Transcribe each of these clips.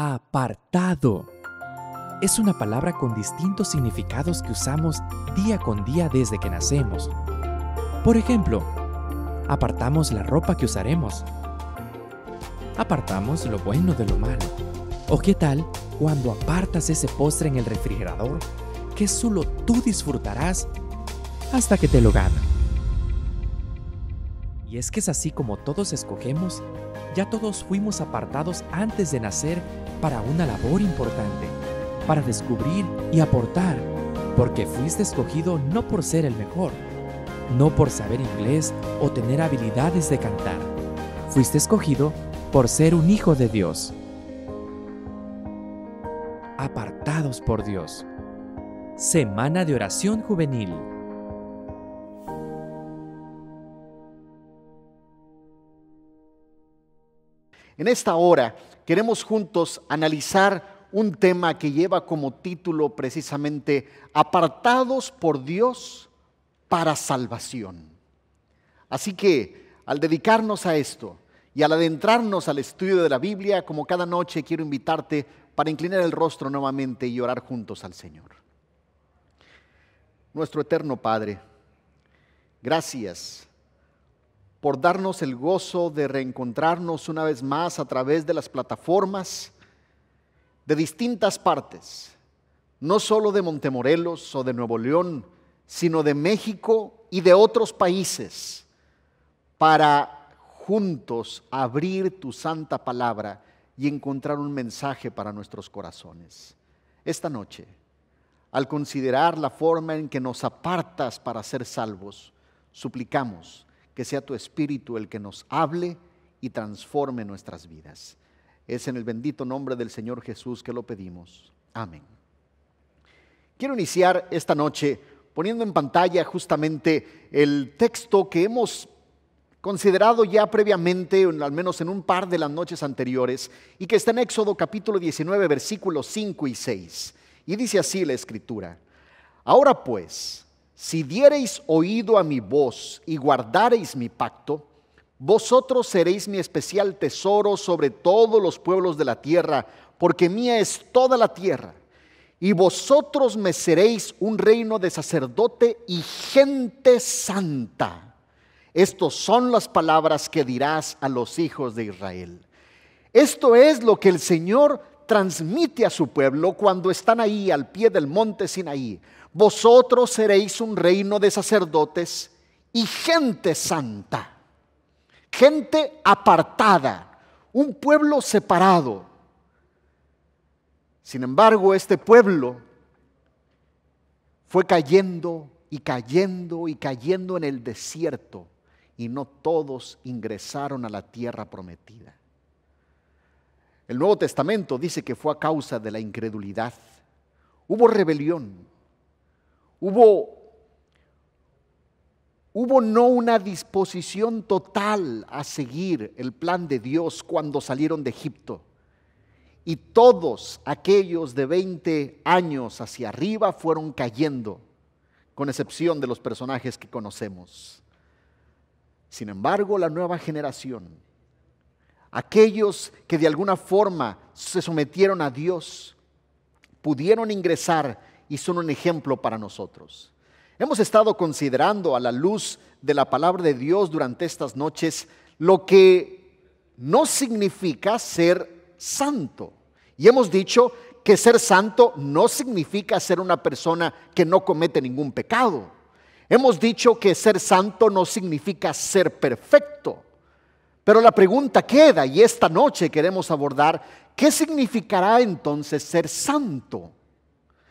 apartado. Es una palabra con distintos significados que usamos día con día desde que nacemos. Por ejemplo, apartamos la ropa que usaremos. Apartamos lo bueno de lo malo. ¿O qué tal cuando apartas ese postre en el refrigerador que solo tú disfrutarás hasta que te lo gana? Y es que es así como todos escogemos, ya todos fuimos apartados antes de nacer para una labor importante, para descubrir y aportar, porque fuiste escogido no por ser el mejor, no por saber inglés o tener habilidades de cantar. Fuiste escogido por ser un hijo de Dios. Apartados por Dios. Semana de Oración Juvenil. En esta hora queremos juntos analizar un tema que lleva como título precisamente Apartados por Dios para salvación. Así que al dedicarnos a esto y al adentrarnos al estudio de la Biblia, como cada noche quiero invitarte para inclinar el rostro nuevamente y orar juntos al Señor. Nuestro eterno Padre, gracias por darnos el gozo de reencontrarnos una vez más a través de las plataformas de distintas partes, no solo de Montemorelos o de Nuevo León, sino de México y de otros países, para juntos abrir tu santa palabra y encontrar un mensaje para nuestros corazones. Esta noche, al considerar la forma en que nos apartas para ser salvos, suplicamos que sea tu Espíritu el que nos hable y transforme nuestras vidas. Es en el bendito nombre del Señor Jesús que lo pedimos. Amén. Quiero iniciar esta noche poniendo en pantalla justamente el texto que hemos considerado ya previamente, al menos en un par de las noches anteriores, y que está en Éxodo capítulo 19, versículos 5 y 6. Y dice así la escritura. Ahora pues, si diereis oído a mi voz y guardareis mi pacto, vosotros seréis mi especial tesoro sobre todos los pueblos de la tierra, porque mía es toda la tierra. Y vosotros me seréis un reino de sacerdote y gente santa. Estas son las palabras que dirás a los hijos de Israel. Esto es lo que el Señor transmite a su pueblo cuando están ahí al pie del monte Sinaí, vosotros seréis un reino de sacerdotes y gente santa, gente apartada, un pueblo separado. Sin embargo, este pueblo fue cayendo y cayendo y cayendo en el desierto y no todos ingresaron a la tierra prometida. El Nuevo Testamento dice que fue a causa de la incredulidad. Hubo rebelión. Hubo, hubo no una disposición total a seguir el plan de Dios cuando salieron de Egipto. Y todos aquellos de 20 años hacia arriba fueron cayendo, con excepción de los personajes que conocemos. Sin embargo, la nueva generación aquellos que de alguna forma se sometieron a Dios, pudieron ingresar y son un ejemplo para nosotros. Hemos estado considerando a la luz de la palabra de Dios durante estas noches lo que no significa ser santo. Y hemos dicho que ser santo no significa ser una persona que no comete ningún pecado. Hemos dicho que ser santo no significa ser perfecto. Pero la pregunta queda, y esta noche queremos abordar, ¿qué significará entonces ser santo?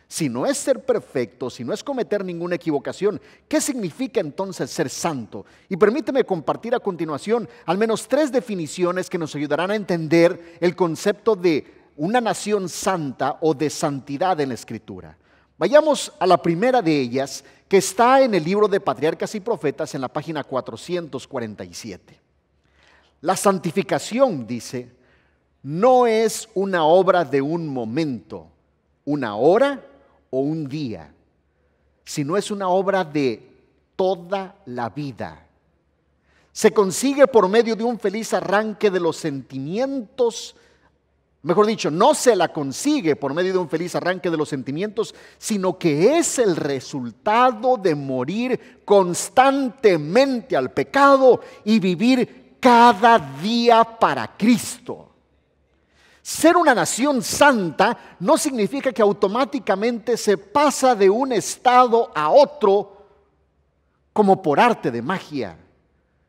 Si no es ser perfecto, si no es cometer ninguna equivocación, ¿qué significa entonces ser santo? Y permíteme compartir a continuación al menos tres definiciones que nos ayudarán a entender el concepto de una nación santa o de santidad en la escritura. Vayamos a la primera de ellas, que está en el libro de Patriarcas y Profetas en la página 447. La santificación, dice, no es una obra de un momento, una hora o un día, sino es una obra de toda la vida. Se consigue por medio de un feliz arranque de los sentimientos, mejor dicho, no se la consigue por medio de un feliz arranque de los sentimientos, sino que es el resultado de morir constantemente al pecado y vivir cada día para Cristo. Ser una nación santa no significa que automáticamente se pasa de un estado a otro como por arte de magia,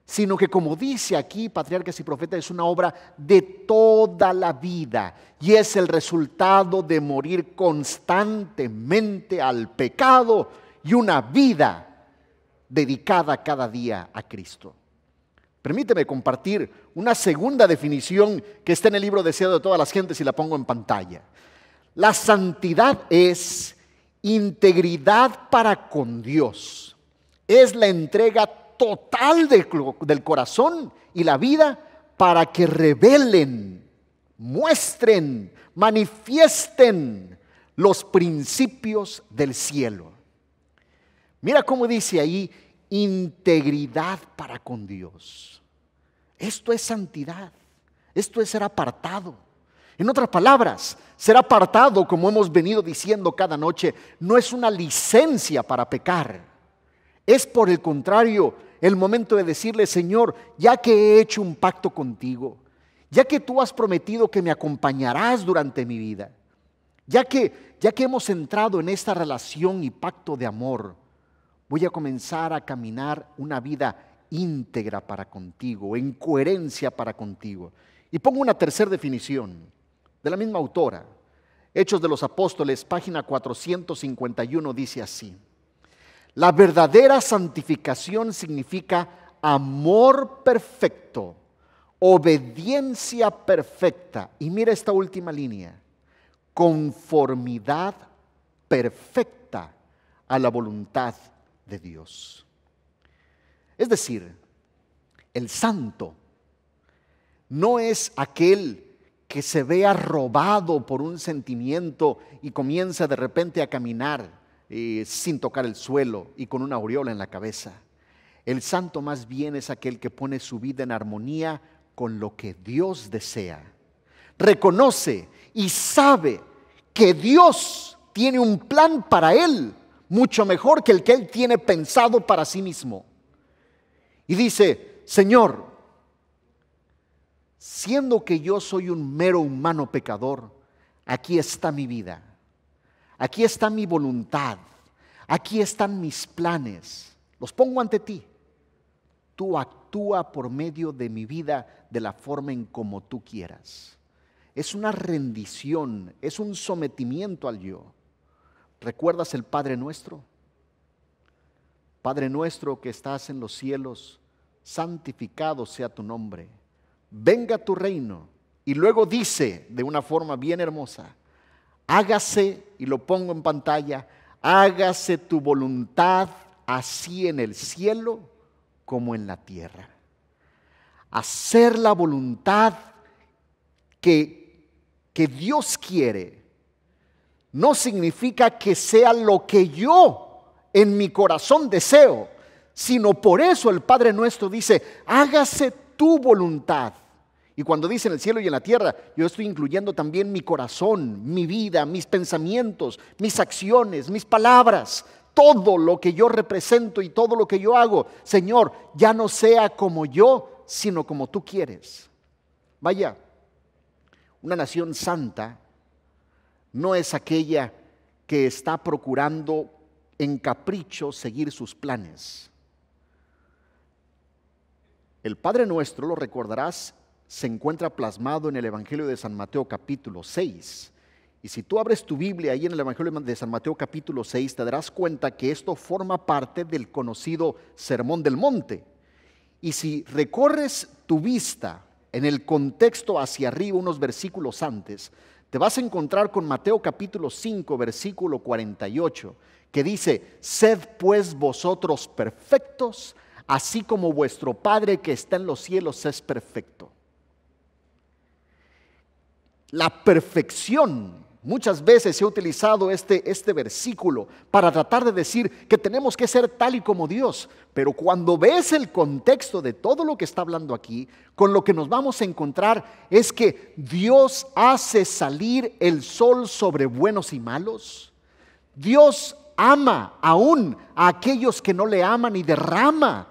sino que como dice aquí Patriarcas y Profetas es una obra de toda la vida y es el resultado de morir constantemente al pecado y una vida dedicada cada día a Cristo. Permíteme compartir una segunda definición que está en el libro deseado de todas las gentes y la pongo en pantalla. La santidad es integridad para con Dios. Es la entrega total del corazón y la vida para que revelen, muestren, manifiesten los principios del cielo. Mira cómo dice ahí, integridad para con Dios. Esto es santidad, esto es ser apartado. En otras palabras, ser apartado, como hemos venido diciendo cada noche, no es una licencia para pecar. Es por el contrario el momento de decirle, Señor, ya que he hecho un pacto contigo, ya que tú has prometido que me acompañarás durante mi vida, ya que, ya que hemos entrado en esta relación y pacto de amor, Voy a comenzar a caminar una vida íntegra para contigo, en coherencia para contigo. Y pongo una tercera definición de la misma autora. Hechos de los Apóstoles, página 451, dice así. La verdadera santificación significa amor perfecto, obediencia perfecta. Y mira esta última línea. Conformidad perfecta a la voluntad de Dios. Es decir, el santo no es aquel que se vea robado por un sentimiento y comienza de repente a caminar eh, sin tocar el suelo y con una aureola en la cabeza. El santo más bien es aquel que pone su vida en armonía con lo que Dios desea. Reconoce y sabe que Dios tiene un plan para él mucho mejor que el que él tiene pensado para sí mismo. Y dice, Señor, siendo que yo soy un mero humano pecador, aquí está mi vida, aquí está mi voluntad, aquí están mis planes, los pongo ante ti. Tú actúa por medio de mi vida de la forma en como tú quieras. Es una rendición, es un sometimiento al yo. ¿Recuerdas el Padre nuestro? Padre nuestro que estás en los cielos, santificado sea tu nombre. Venga tu reino. Y luego dice de una forma bien hermosa, hágase, y lo pongo en pantalla, hágase tu voluntad así en el cielo como en la tierra. Hacer la voluntad que, que Dios quiere no significa que sea lo que yo en mi corazón deseo, sino por eso el Padre nuestro dice, hágase tu voluntad. Y cuando dice en el cielo y en la tierra, yo estoy incluyendo también mi corazón, mi vida, mis pensamientos, mis acciones, mis palabras, todo lo que yo represento y todo lo que yo hago. Señor, ya no sea como yo, sino como tú quieres. Vaya, una nación santa no es aquella que está procurando en capricho seguir sus planes. El Padre Nuestro, lo recordarás, se encuentra plasmado en el Evangelio de San Mateo capítulo 6. Y si tú abres tu Biblia ahí en el Evangelio de San Mateo capítulo 6, te darás cuenta que esto forma parte del conocido Sermón del Monte. Y si recorres tu vista en el contexto hacia arriba unos versículos antes, te vas a encontrar con Mateo capítulo 5, versículo 48, que dice, sed pues vosotros perfectos, así como vuestro Padre que está en los cielos es perfecto. La perfección Muchas veces he utilizado este, este versículo para tratar de decir que tenemos que ser tal y como Dios, pero cuando ves el contexto de todo lo que está hablando aquí, con lo que nos vamos a encontrar es que Dios hace salir el sol sobre buenos y malos. Dios ama aún a aquellos que no le aman y derrama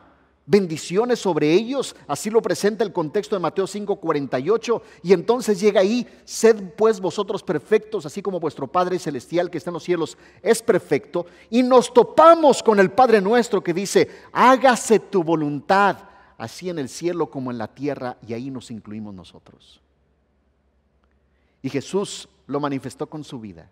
bendiciones sobre ellos, así lo presenta el contexto de Mateo 5:48, y entonces llega ahí, sed pues vosotros perfectos, así como vuestro Padre Celestial que está en los cielos es perfecto, y nos topamos con el Padre nuestro que dice, hágase tu voluntad, así en el cielo como en la tierra, y ahí nos incluimos nosotros. Y Jesús lo manifestó con su vida.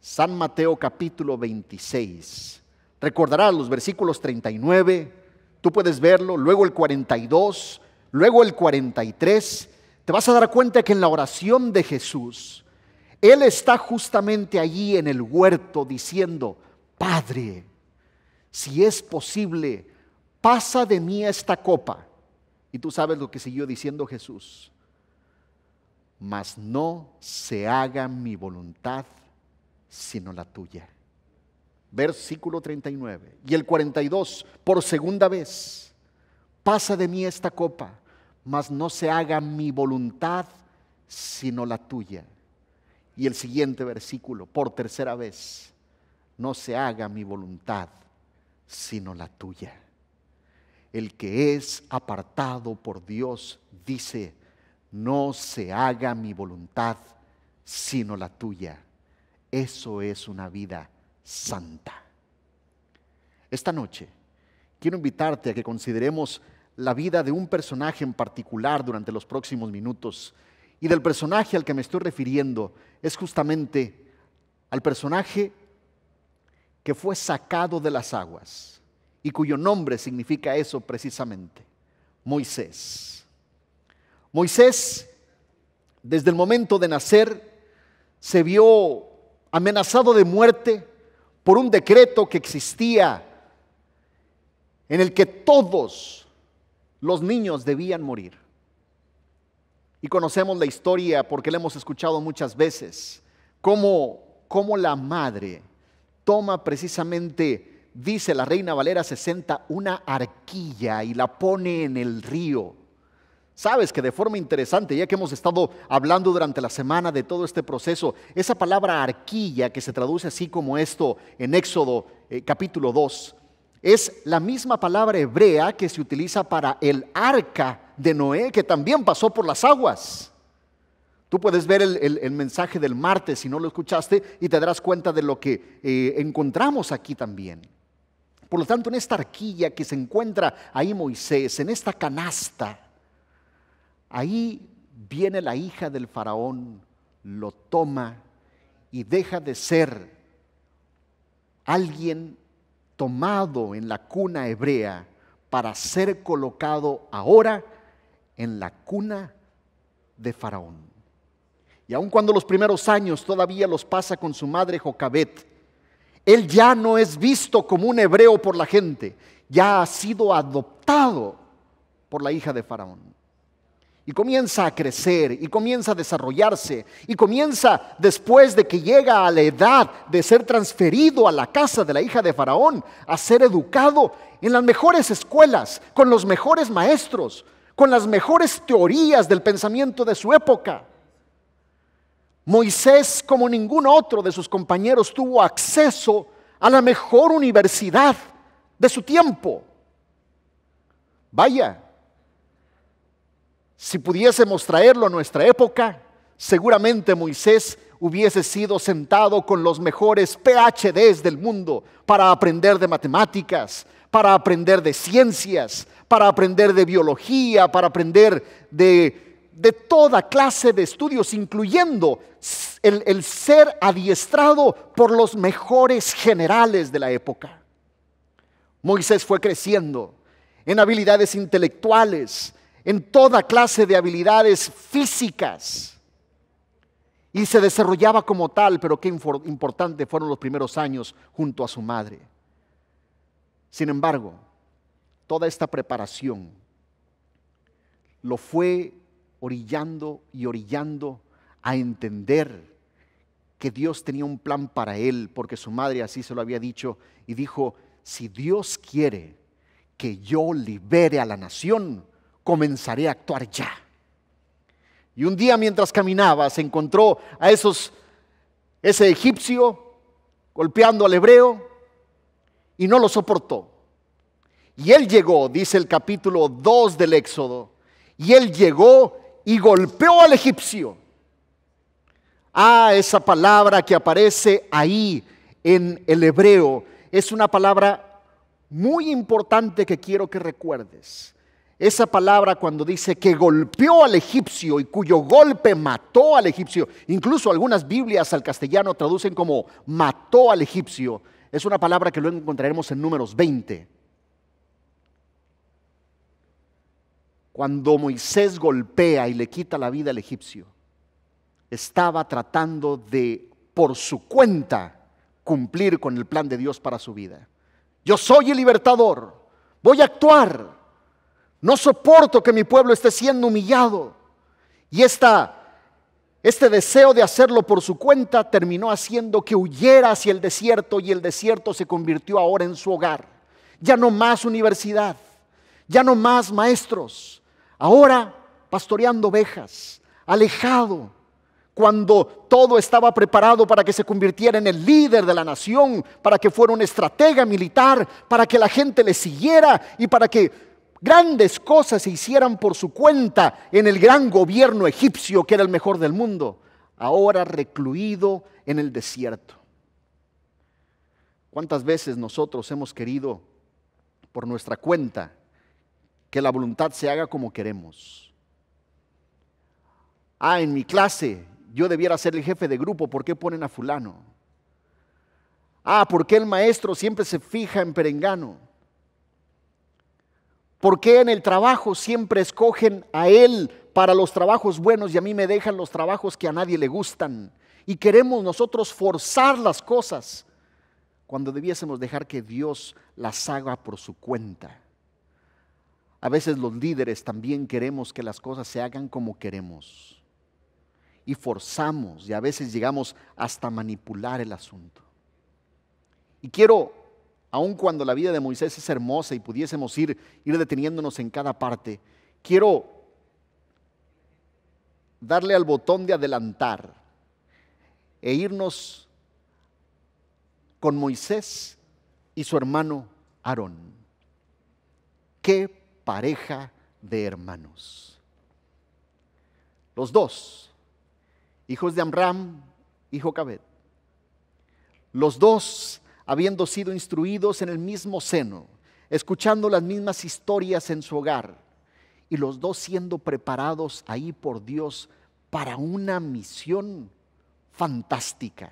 San Mateo capítulo 26 Recordarás los versículos 39, tú puedes verlo, luego el 42, luego el 43. Te vas a dar cuenta que en la oración de Jesús, Él está justamente allí en el huerto diciendo, Padre, si es posible, pasa de mí esta copa. Y tú sabes lo que siguió diciendo Jesús. Mas no se haga mi voluntad, sino la tuya versículo 39 y el 42, por segunda vez, pasa de mí esta copa, mas no se haga mi voluntad sino la tuya. Y el siguiente versículo, por tercera vez, no se haga mi voluntad sino la tuya. El que es apartado por Dios dice, no se haga mi voluntad sino la tuya. Eso es una vida santa. Esta noche quiero invitarte a que consideremos la vida de un personaje en particular durante los próximos minutos. Y del personaje al que me estoy refiriendo es justamente al personaje que fue sacado de las aguas y cuyo nombre significa eso precisamente, Moisés. Moisés, desde el momento de nacer, se vio amenazado de muerte por un decreto que existía en el que todos los niños debían morir. Y conocemos la historia porque la hemos escuchado muchas veces, cómo, la madre toma precisamente, dice la reina Valera 60, una arquilla y la pone en el río Sabes que de forma interesante, ya que hemos estado hablando durante la semana de todo este proceso, esa palabra arquilla que se traduce así como esto en Éxodo eh, capítulo 2, es la misma palabra hebrea que se utiliza para el arca de Noé, que también pasó por las aguas. Tú puedes ver el, mensaje del martes si no lo escuchaste y te darás cuenta de lo que eh, encontramos aquí también. Por lo tanto, en esta arquilla que se encuentra ahí Moisés, en esta canasta, Ahí viene la hija del faraón, lo toma y deja de ser alguien tomado en la cuna hebrea para ser colocado ahora en la cuna de Faraón. Y aun cuando los primeros años todavía los pasa con su madre Jocabet, él ya no es visto como un hebreo por la gente, ya ha sido adoptado por la hija de Faraón y comienza a crecer y comienza a desarrollarse y comienza después de que llega a la edad de ser transferido a la casa de la hija de Faraón a ser educado en las mejores escuelas, con los mejores maestros, con las mejores teorías del pensamiento de su época. Moisés, como ningún otro de sus compañeros, tuvo acceso a la mejor universidad de su tiempo. Vaya, si pudiésemos traerlo a nuestra época, seguramente Moisés hubiese sido sentado con los mejores PhDs del mundo para aprender de matemáticas, para aprender de ciencias, para aprender de biología, para aprender de, toda clase de estudios, incluyendo el ser adiestrado por los mejores generales de la época. Moisés fue creciendo en habilidades intelectuales, en toda clase de habilidades físicas. Y se desarrollaba como tal, pero qué importante fueron los primeros años junto a su madre. Sin embargo, toda esta preparación lo fue orillando y orillando a entender que Dios tenía un plan para él, porque su madre así se lo había dicho, y dijo, si Dios quiere que yo libere a la nación, comenzaré a actuar ya. Y un día mientras caminaba se encontró a esos, ese egipcio golpeando al hebreo y no lo soportó. Y él llegó, dice el capítulo 2 del Éxodo, y él llegó y golpeó al egipcio. Ah, esa palabra que aparece ahí en el hebreo es una palabra muy importante que quiero que recuerdes. Esa palabra cuando dice que golpeó al egipcio y cuyo golpe mató al egipcio, incluso algunas Biblias al castellano traducen como mató al egipcio, es una palabra que luego encontraremos en números 20. Cuando Moisés golpea y le quita la vida al egipcio, estaba tratando de, por su cuenta, cumplir con el plan de Dios para su vida. Yo soy el libertador, voy a actuar no soporto que mi pueblo esté siendo humillado. Y esta, este deseo de hacerlo por su cuenta terminó haciendo que huyera hacia el desierto y el desierto se convirtió ahora en su hogar. Ya no más universidad, ya no más maestros. Ahora pastoreando ovejas, alejado, cuando todo estaba preparado para que se convirtiera en el líder de la nación, para que fuera un estratega militar, para que la gente le siguiera y para que grandes cosas se hicieran por su cuenta en el gran gobierno egipcio, que era el mejor del mundo, ahora recluido en el desierto. ¿Cuántas veces nosotros hemos querido por nuestra cuenta que la voluntad se haga como queremos? Ah, en mi clase yo debiera ser el jefe de grupo, ¿por qué ponen a fulano? Ah, ¿por qué el maestro siempre se fija en perengano? ¿Por qué en el trabajo siempre escogen a Él para los trabajos buenos y a mí me dejan los trabajos que a nadie le gustan? Y queremos nosotros forzar las cosas cuando debiésemos dejar que Dios las haga por su cuenta. A veces los líderes también queremos que las cosas se hagan como queremos. Y forzamos y a veces llegamos hasta manipular el asunto. Y quiero aun cuando la vida de Moisés es hermosa y pudiésemos ir, ir deteniéndonos en cada parte, quiero darle al botón de adelantar e irnos con Moisés y su hermano Aarón. Qué pareja de hermanos. Los dos, hijos de Amram, hijo Cabet. Los dos habiendo sido instruidos en el mismo seno, escuchando las mismas historias en su hogar, y los dos siendo preparados ahí por Dios para una misión fantástica,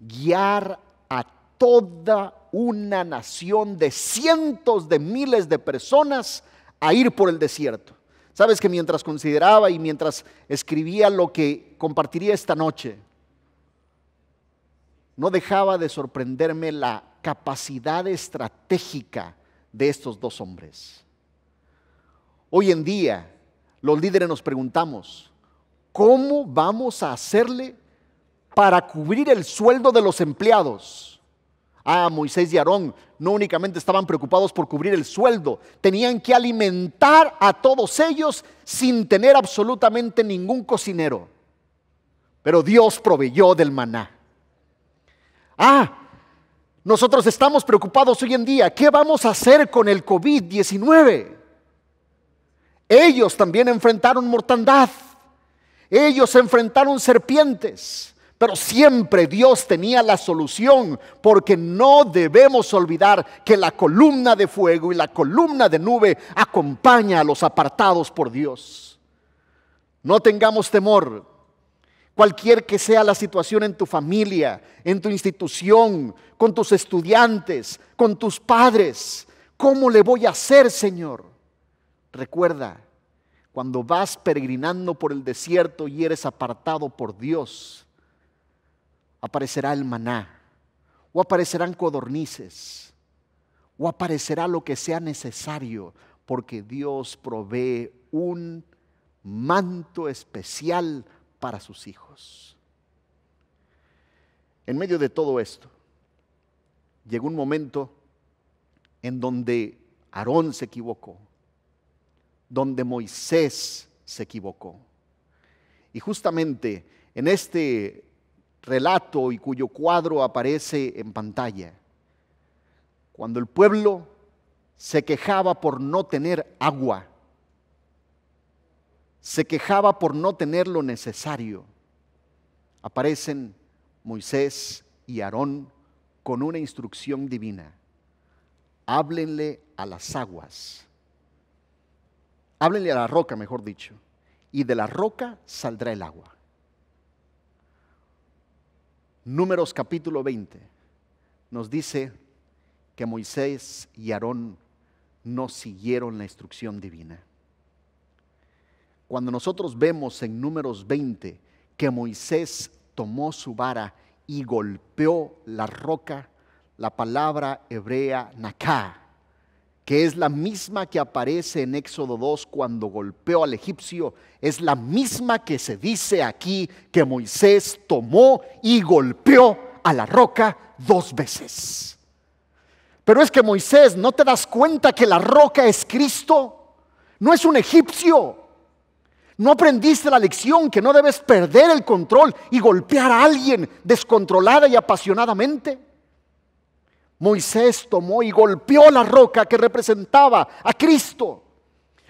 guiar a toda una nación de cientos de miles de personas a ir por el desierto. Sabes que mientras consideraba y mientras escribía lo que compartiría esta noche, no dejaba de sorprenderme la capacidad estratégica de estos dos hombres. Hoy en día, los líderes nos preguntamos, ¿cómo vamos a hacerle para cubrir el sueldo de los empleados? Ah, Moisés y Aarón no únicamente estaban preocupados por cubrir el sueldo, tenían que alimentar a todos ellos sin tener absolutamente ningún cocinero. Pero Dios proveyó del maná. Ah, nosotros estamos preocupados hoy en día. ¿Qué vamos a hacer con el COVID-19? Ellos también enfrentaron mortandad. Ellos enfrentaron serpientes. Pero siempre Dios tenía la solución, porque no debemos olvidar que la columna de fuego y la columna de nube acompaña a los apartados por Dios. No tengamos temor, cualquier que sea la situación en tu familia, en tu institución, con tus estudiantes, con tus padres. ¿Cómo le voy a hacer, Señor? Recuerda, cuando vas peregrinando por el desierto y eres apartado por Dios, aparecerá el maná, o aparecerán codornices, o aparecerá lo que sea necesario, porque Dios provee un manto especial para sus hijos. En medio de todo esto, llegó un momento en donde Aarón se equivocó, donde Moisés se equivocó. Y justamente en este relato y cuyo cuadro aparece en pantalla, cuando el pueblo se quejaba por no tener agua, se quejaba por no tener lo necesario. Aparecen Moisés y Aarón con una instrucción divina. Háblenle a las aguas. Háblenle a la roca, mejor dicho. Y de la roca saldrá el agua. Números capítulo 20 nos dice que Moisés y Aarón no siguieron la instrucción divina. Cuando nosotros vemos en números 20 que Moisés tomó su vara y golpeó la roca, la palabra hebrea naká, que es la misma que aparece en Éxodo 2 cuando golpeó al egipcio, es la misma que se dice aquí que Moisés tomó y golpeó a la roca dos veces. Pero es que Moisés, ¿no te das cuenta que la roca es Cristo? No es un egipcio, no aprendiste la lección que no debes perder el control y golpear a alguien descontrolada y apasionadamente. Moisés tomó y golpeó la roca que representaba a Cristo.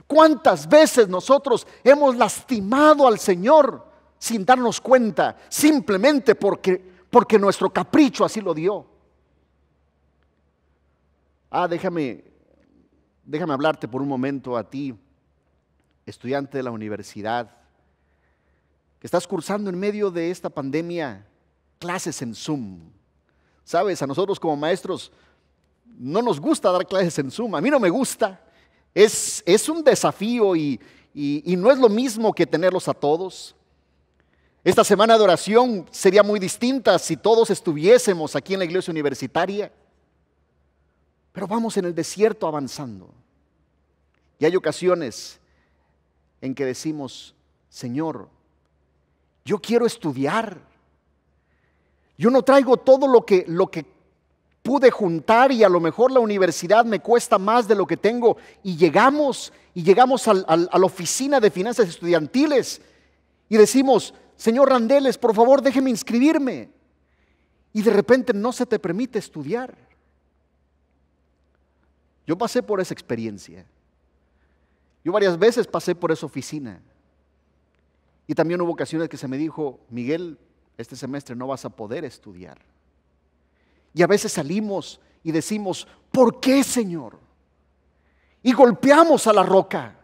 ¿Cuántas veces nosotros hemos lastimado al Señor sin darnos cuenta, simplemente porque, porque nuestro capricho así lo dio? Ah, déjame, déjame hablarte por un momento a ti estudiante de la universidad, que estás cursando en medio de esta pandemia clases en Zoom. Sabes, a nosotros como maestros no nos gusta dar clases en Zoom, a mí no me gusta. Es, un desafío y, y no es lo mismo que tenerlos a todos. Esta semana de oración sería muy distinta si todos estuviésemos aquí en la iglesia universitaria. Pero vamos en el desierto avanzando. Y hay ocasiones en que decimos, Señor, yo quiero estudiar. Yo no traigo todo lo que, lo que pude juntar y a lo mejor la universidad me cuesta más de lo que tengo y llegamos y llegamos a la oficina de finanzas estudiantiles y decimos, señor Randeles, por favor déjeme inscribirme. Y de repente no se te permite estudiar. Yo pasé por esa experiencia. Yo varias veces pasé por esa oficina. Y también hubo ocasiones que se me dijo, Miguel, este semestre no vas a poder estudiar. Y a veces salimos y decimos, ¿por qué, Señor? Y golpeamos a la roca.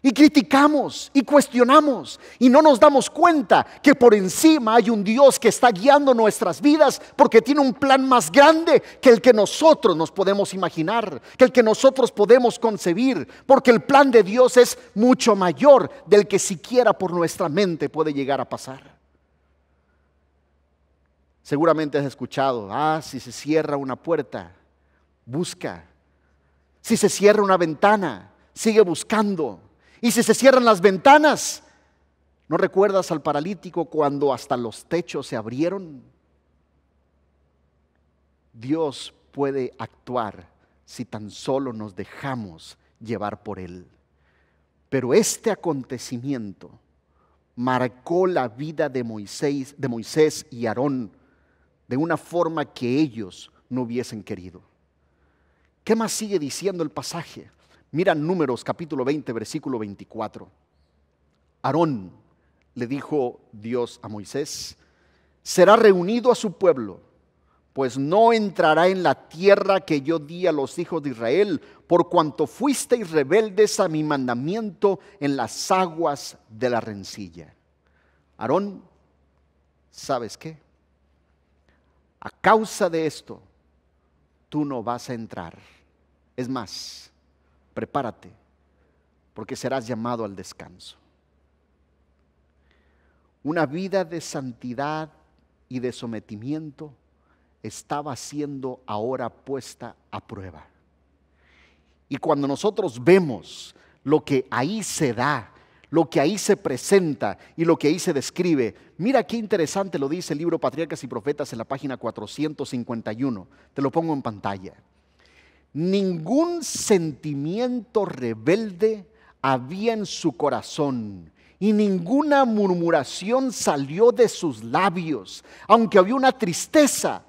Y criticamos y cuestionamos y no nos damos cuenta que por encima hay un Dios que está guiando nuestras vidas porque tiene un plan más grande que el que nosotros nos podemos imaginar, que el que nosotros podemos concebir, porque el plan de Dios es mucho mayor del que siquiera por nuestra mente puede llegar a pasar. Seguramente has escuchado, ah, si se cierra una puerta, busca. Si se cierra una ventana, sigue buscando y si se cierran las ventanas, ¿no recuerdas al paralítico cuando hasta los techos se abrieron? Dios puede actuar si tan solo nos dejamos llevar por Él. Pero este acontecimiento marcó la vida de Moisés, de Moisés y Aarón de una forma que ellos no hubiesen querido. ¿Qué más sigue diciendo el pasaje? Mira Números capítulo 20, versículo 24. Aarón le dijo Dios a Moisés, será reunido a su pueblo, pues no entrará en la tierra que yo di a los hijos de Israel, por cuanto fuisteis rebeldes a mi mandamiento en las aguas de la rencilla. Aarón, ¿sabes qué? A causa de esto, tú no vas a entrar. Es más, prepárate, porque serás llamado al descanso. Una vida de santidad y de sometimiento estaba siendo ahora puesta a prueba. Y cuando nosotros vemos lo que ahí se da, lo que ahí se presenta y lo que ahí se describe. Mira qué interesante lo dice el libro Patriarcas y Profetas en la página 451. Te lo pongo en pantalla. Ningún sentimiento rebelde había en su corazón y ninguna murmuración salió de sus labios, aunque había una tristeza,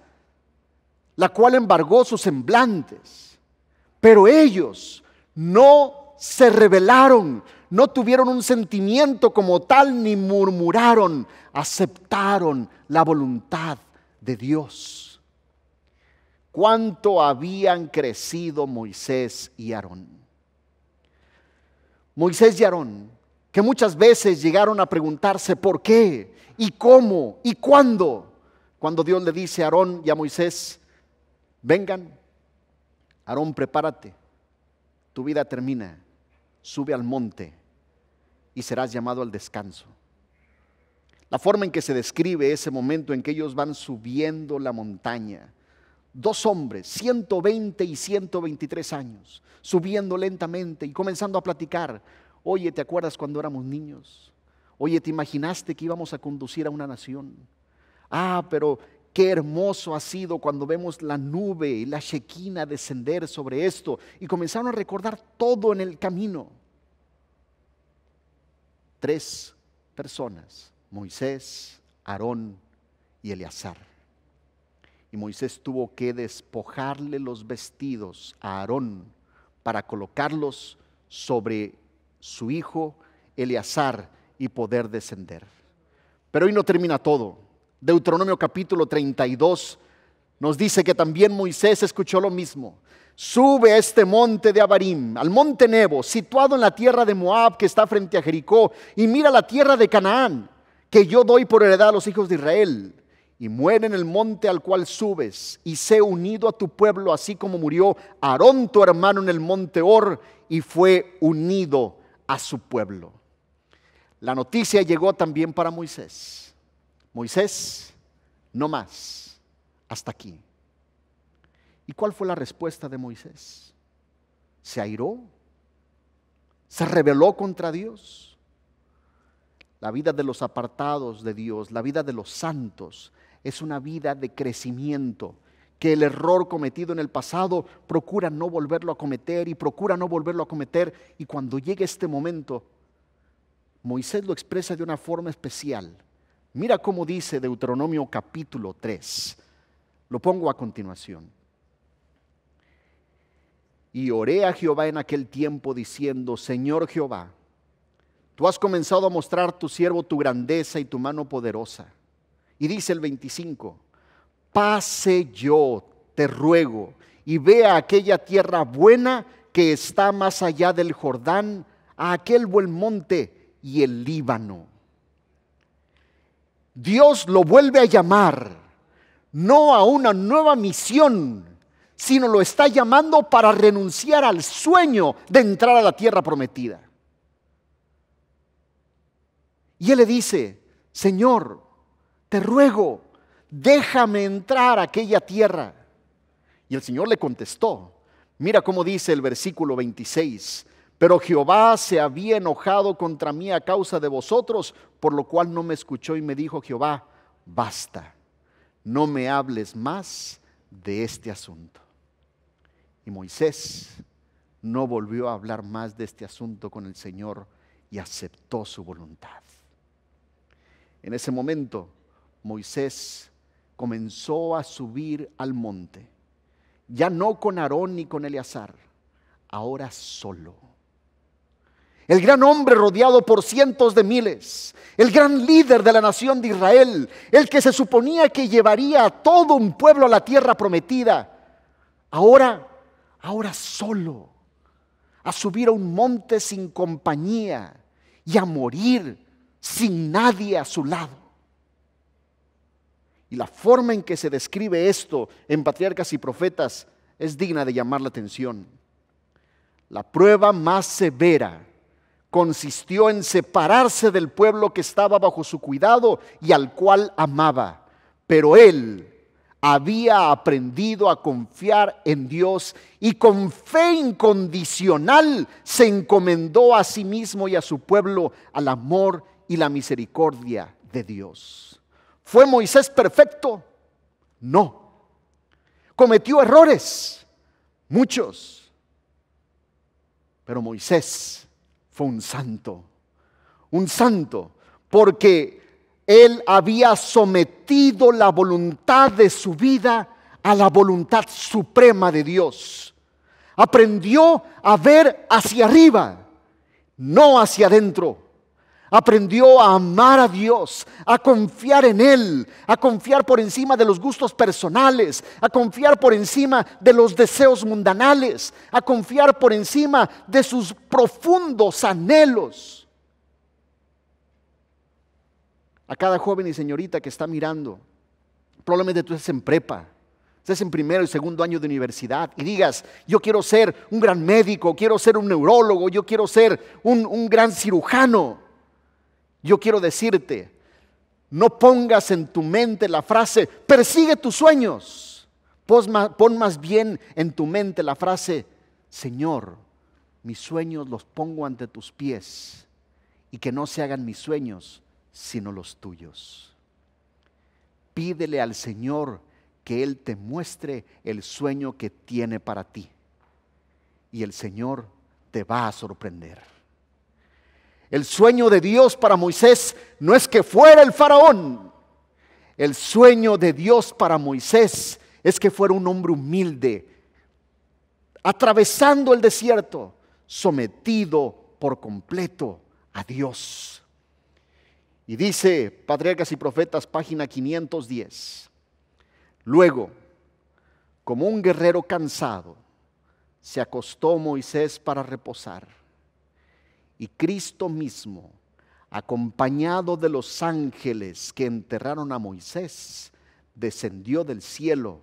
la cual embargó sus semblantes. Pero ellos no se rebelaron, no tuvieron un sentimiento como tal, ni murmuraron, aceptaron la voluntad de Dios cuánto habían crecido Moisés y Aarón. Moisés y Aarón, que muchas veces llegaron a preguntarse por qué y cómo y cuándo, cuando Dios le dice a Aarón y a Moisés, vengan, Aarón, prepárate, tu vida termina, sube al monte y serás llamado al descanso. La forma en que se describe ese momento en que ellos van subiendo la montaña, dos hombres, 120 y 123 años, subiendo lentamente y comenzando a platicar. Oye, ¿te acuerdas cuando éramos niños? Oye, ¿te imaginaste que íbamos a conducir a una nación? Ah, pero qué hermoso ha sido cuando vemos la nube y la chequina descender sobre esto. Y comenzaron a recordar todo en el camino. Tres personas, Moisés, Aarón y Eleazar. Y Moisés tuvo que despojarle los vestidos a Aarón para colocarlos sobre su hijo Eleazar y poder descender. Pero hoy no termina todo. Deuteronomio capítulo 32 nos dice que también Moisés escuchó lo mismo. Sube a este monte de Abarim, al monte Nebo, situado en la tierra de Moab que está frente a Jericó, y mira la tierra de Canaán, que yo doy por heredad a los hijos de Israel y muere en el monte al cual subes, y sé unido a tu pueblo, así como murió Aarón tu hermano en el monte Or, y fue unido a su pueblo. La noticia llegó también para Moisés. Moisés, no más, hasta aquí. ¿Y cuál fue la respuesta de Moisés? ¿Se airó? ¿Se rebeló contra Dios? La vida de los apartados de Dios, la vida de los santos, es una vida de crecimiento, que el error cometido en el pasado procura no volverlo a cometer y procura no volverlo a cometer. Y cuando llegue este momento, Moisés lo expresa de una forma especial. Mira cómo dice Deuteronomio capítulo 3. Lo pongo a continuación. Y oré a Jehová en aquel tiempo diciendo, Señor Jehová, tú has comenzado a mostrar tu siervo tu grandeza y tu mano poderosa y dice el 25, pase yo, te ruego, y vea aquella tierra buena que está más allá del Jordán, a aquel buen monte y el Líbano. Dios lo vuelve a llamar, no a una nueva misión, sino lo está llamando para renunciar al sueño de entrar a la tierra prometida. Y él le dice, Señor, te ruego, déjame entrar a aquella tierra. Y el Señor le contestó, mira cómo dice el versículo 26, pero Jehová se había enojado contra mí a causa de vosotros, por lo cual no me escuchó y me dijo, Jehová, basta, no me hables más de este asunto. Y Moisés no volvió a hablar más de este asunto con el Señor y aceptó su voluntad. En ese momento Moisés comenzó a subir al monte, ya no con Aarón ni con Eleazar, ahora solo. El gran hombre rodeado por cientos de miles, el gran líder de la nación de Israel, el que se suponía que llevaría a todo un pueblo a la tierra prometida, ahora, ahora solo, a subir a un monte sin compañía y a morir sin nadie a su lado. Y la forma en que se describe esto en Patriarcas y Profetas es digna de llamar la atención. La prueba más severa consistió en separarse del pueblo que estaba bajo su cuidado y al cual amaba. Pero él había aprendido a confiar en Dios y con fe incondicional se encomendó a sí mismo y a su pueblo al amor y la misericordia de Dios. ¿Fue Moisés perfecto? No. ¿Cometió errores? Muchos. Pero Moisés fue un santo, un santo, porque él había sometido la voluntad de su vida a la voluntad suprema de Dios. Aprendió a ver hacia arriba, no hacia adentro aprendió a amar a Dios, a confiar en Él, a confiar por encima de los gustos personales, a confiar por encima de los deseos mundanales, a confiar por encima de sus profundos anhelos. A cada joven y señorita que está mirando, probablemente tú estés en prepa, estés en primero y segundo año de universidad y digas, yo quiero ser un gran médico, quiero ser un neurólogo, yo quiero ser un, un gran cirujano yo quiero decirte, no pongas en tu mente la frase, persigue tus sueños. Pon más, bien en tu mente la frase, Señor, mis sueños los pongo ante tus pies y que no se hagan mis sueños, sino los tuyos. Pídele al Señor que Él te muestre el sueño que tiene para ti. Y el Señor te va a sorprender. El sueño de Dios para Moisés no es que fuera el faraón. El sueño de Dios para Moisés es que fuera un hombre humilde, atravesando el desierto, sometido por completo a Dios. Y dice Patriarcas y Profetas, página 510. Luego, como un guerrero cansado, se acostó Moisés para reposar y Cristo mismo, acompañado de los ángeles que enterraron a Moisés, descendió del cielo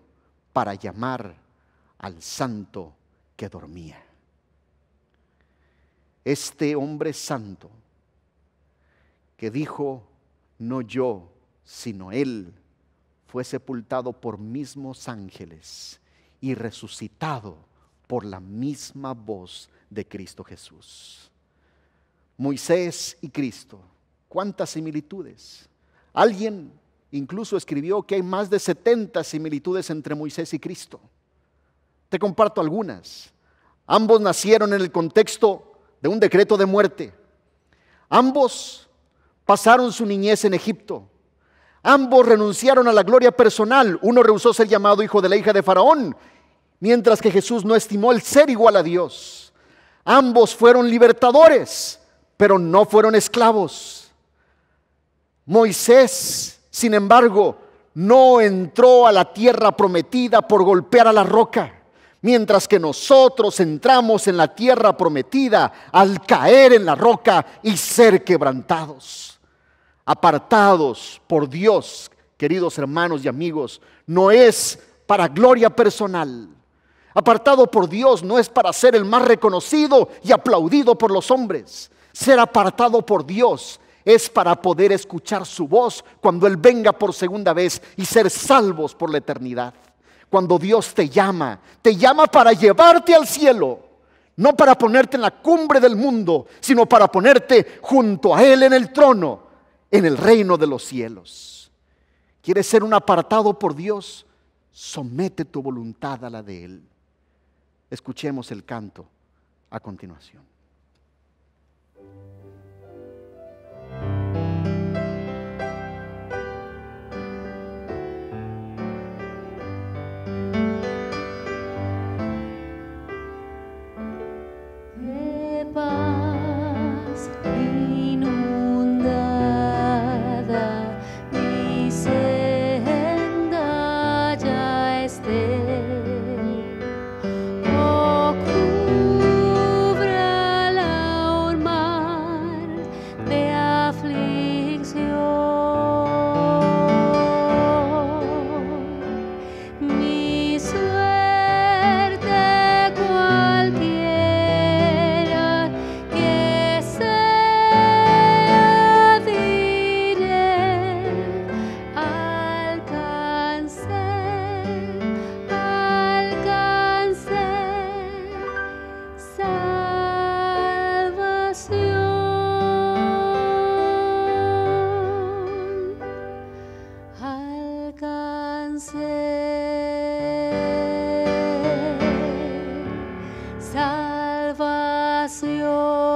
para llamar al santo que dormía. Este hombre santo que dijo, no yo, sino él, fue sepultado por mismos ángeles y resucitado por la misma voz de Cristo Jesús. Moisés y Cristo. ¿Cuántas similitudes? Alguien incluso escribió que hay más de 70 similitudes entre Moisés y Cristo. Te comparto algunas. Ambos nacieron en el contexto de un decreto de muerte. Ambos pasaron su niñez en Egipto. Ambos renunciaron a la gloria personal. Uno rehusó ser llamado hijo de la hija de Faraón, mientras que Jesús no estimó el ser igual a Dios. Ambos fueron libertadores pero no fueron esclavos. Moisés, sin embargo, no entró a la tierra prometida por golpear a la roca, mientras que nosotros entramos en la tierra prometida al caer en la roca y ser quebrantados, apartados por Dios, queridos hermanos y amigos, no es para gloria personal. Apartado por Dios no es para ser el más reconocido y aplaudido por los hombres ser apartado por Dios es para poder escuchar su voz cuando Él venga por segunda vez y ser salvos por la eternidad. Cuando Dios te llama, te llama para llevarte al cielo, no para ponerte en la cumbre del mundo, sino para ponerte junto a Él en el trono, en el reino de los cielos. ¿Quieres ser un apartado por Dios? Somete tu voluntad a la de Él. Escuchemos el canto a continuación.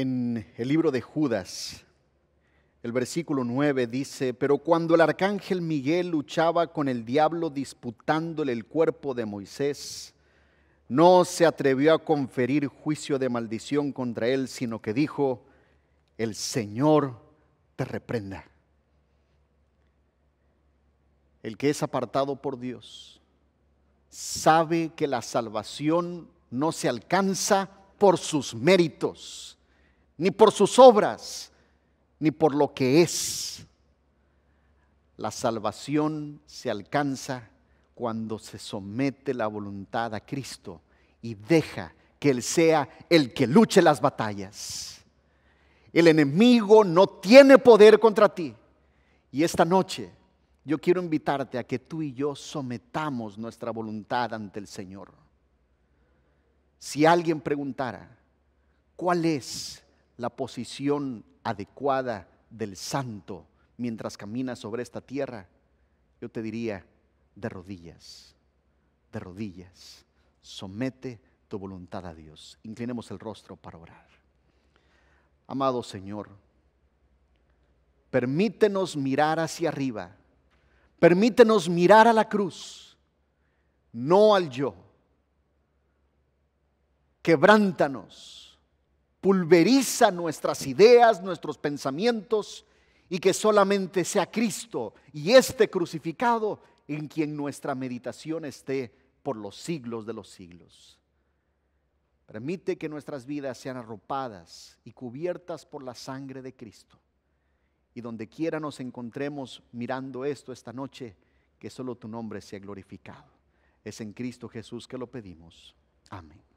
en el libro de Judas. El versículo 9 dice, pero cuando el arcángel Miguel luchaba con el diablo disputándole el cuerpo de Moisés, no se atrevió a conferir juicio de maldición contra él, sino que dijo, el Señor te reprenda. El que es apartado por Dios sabe que la salvación no se alcanza por sus méritos, ni por sus obras, ni por lo que es. La salvación se alcanza cuando se somete la voluntad a Cristo y deja que Él sea el que luche las batallas. El enemigo no tiene poder contra ti. Y esta noche yo quiero invitarte a que tú y yo sometamos nuestra voluntad ante el Señor. Si alguien preguntara, ¿cuál es la posición adecuada del santo mientras camina sobre esta tierra? Yo te diría, de rodillas, de rodillas. Somete tu voluntad a Dios. Inclinemos el rostro para orar. Amado Señor, permítenos mirar hacia arriba. Permítenos mirar a la cruz, no al yo. Quebrántanos pulveriza nuestras ideas, nuestros pensamientos, y que solamente sea Cristo y este crucificado en quien nuestra meditación esté por los siglos de los siglos. Permite que nuestras vidas sean arropadas y cubiertas por la sangre de Cristo. Y donde quiera nos encontremos mirando esto esta noche, que solo tu nombre sea glorificado. Es en Cristo Jesús que lo pedimos. Amén.